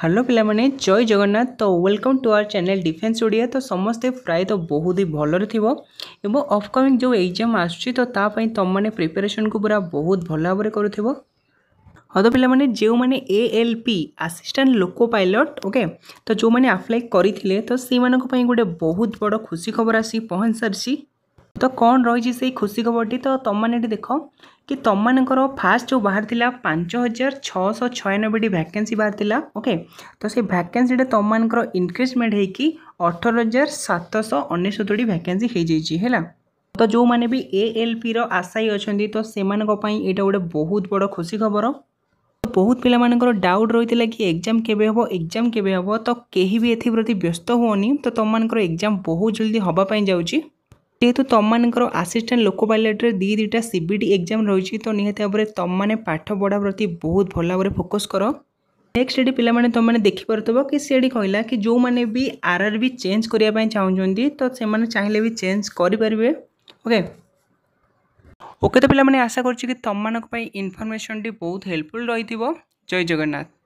hello পিলামানে জয় জগন্নাথ তো welcome to our channel defence Odia তো সমস্তে প্রায়তଃ বহুত হি ভালরে থিব এবং অপকমিং যে এক্সাম আসুচি তো তা পাই তোমাদের প্রিপারেশন কু পুরা বহুত ভাল ভাবে করুথিব ହଁ ତ ପିଲାମାନେ ଯେଉଁମାନେ A L P assistant loco pilot okay ତ ଯେଉଁମାନେ ଆପ୍ଲାଏ କରିଥିଲେ ତ ସେଇମାନଙ୍କ ପାଇଁ ଗୋଟେ ବହୁତ ବଡ଼ ଖୁସି ଖବର ଆସି ପହଞ୍ଚାରିଛି तो कौन रही से खुशी टी तो तुम मैंने देख कि तुम मान फास्ट जो बाहर था पांच हजार छःश छयानबे भैके बाहर था ओके तो से भैकेटा तुम मान इनक्रिजमेंट होकर अठर हजार सतश अनेशतोटी भैकेजी है तो जो मैंने भी ए एल पी रशायी अच्छा तो से गोटे बहुत बड़ खुशी खबर तो बहुत पिला डाउट रही है कि एग्जाम केवे हम एग्जाम केवे तो कहीं भी एथप्रति व्यस्त हुए तो तुम मान एग्जाम बहुत जल्दी हाँपाई जा ଯେହେତୁ ତୁମମାନଙ୍କର ଆସିଷ୍ଟାଣ୍ଟ ଲୋକ ପାଇଲଟ୍ରେ ଦୁଇ ଦୁଇଟା ସି ବି ଟି ଏକ୍ଜାମ୍ ରହିଛି ତ ନିହାତି ଭାବରେ ତୁମମାନେ ପାଠ ପଢ଼ା ପ୍ରତି ବହୁତ ଭଲ ଭାବରେ ଫୋକସ୍ କର ନେକ୍ସଟ ଏଠି ପିଲାମାନେ ତୁମମାନେ ଦେଖିପାରୁଥିବ କି ସେଠି କହିଲା କି ଯେଉଁମାନେ ବି ଆର୍ ଆର୍ ବି ଚେଞ୍ଜ କରିବା ପାଇଁ ଚାହୁଁଛନ୍ତି ତ ସେମାନେ ଚାହିଁଲେ ବି ଚେଞ୍ଜ କରିପାରିବେ ଓକେ ଓକେ ତ ପିଲାମାନେ ଆଶା କରୁଛି କି ତୁମମାନଙ୍କ ପାଇଁ ଇନଫର୍ମେସନ୍ଟି ବହୁତ ହେଲ୍ପଫୁଲ୍ ରହିଥିବ ଜୟ ଜଗନ୍ନାଥ